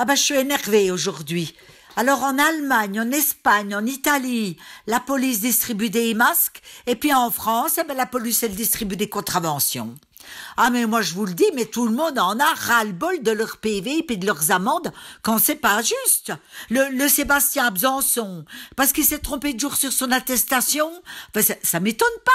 Ah ben, je suis énervée aujourd'hui. Alors en Allemagne, en Espagne, en Italie, la police distribue des masques et puis en France, eh ben, la police elle distribue des contraventions. Ah mais moi je vous le dis, mais tout le monde en a ras-le-bol de leurs PV et de leurs amendes quand c'est pas juste. Le, Sébastien Besançon, parce qu'il s'est trompé de jour sur son attestation, ça, ça m'étonne pas.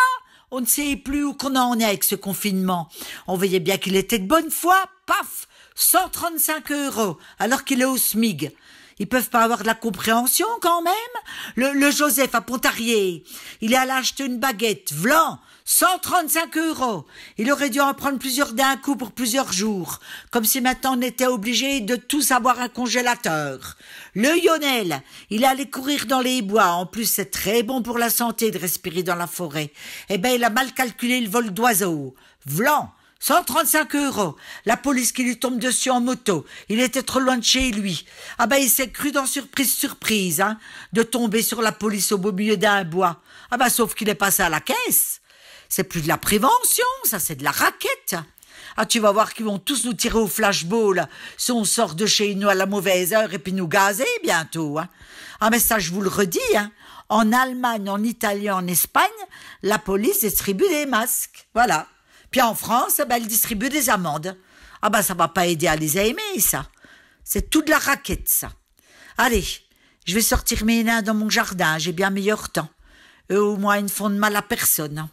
On ne sait plus où qu'on en est avec ce confinement. On voyait bien qu'il était de bonne foi, paf, 135 euros, alors qu'il est au SMIG. Ils peuvent pas avoir de la compréhension quand même. Le, Joseph à Pontarlier, il est allé acheter une baguette, vlan, 135 euros. Il aurait dû en prendre plusieurs d'un coup pour plusieurs jours, comme si maintenant on était obligé de tous avoir un congélateur. Le Lionel, il allait courir dans les bois. En plus, c'est très bon pour la santé de respirer dans la forêt. Eh ben, il a mal calculé le vol d'oiseau. Vlan, 135 euros. La police qui lui tombe dessus en moto. Il était trop loin de chez lui. Ah ben, il s'est cru dans surprise, surprise, hein, de tomber sur la police au beau milieu d'un bois. Ah ben, sauf qu'il est passé à la caisse. C'est plus de la prévention, ça, c'est de la raquette. Ah, tu vas voir qu'ils vont tous nous tirer au flashball si on sort de chez nous à la mauvaise heure et puis nous gazer bientôt. Hein. Ah, mais ça, je vous le redis, hein. en Allemagne, en Italie, en Espagne, la police distribue des masques. Voilà. Puis en France, elle eh ben, distribue des amendes. Ah ben ça va pas aider à les aimer, ça. C'est toute la raquette, ça. Allez, je vais sortir mes nains dans mon jardin, j'ai bien meilleur temps. Eux au moins ils ne font de mal à personne. Hein.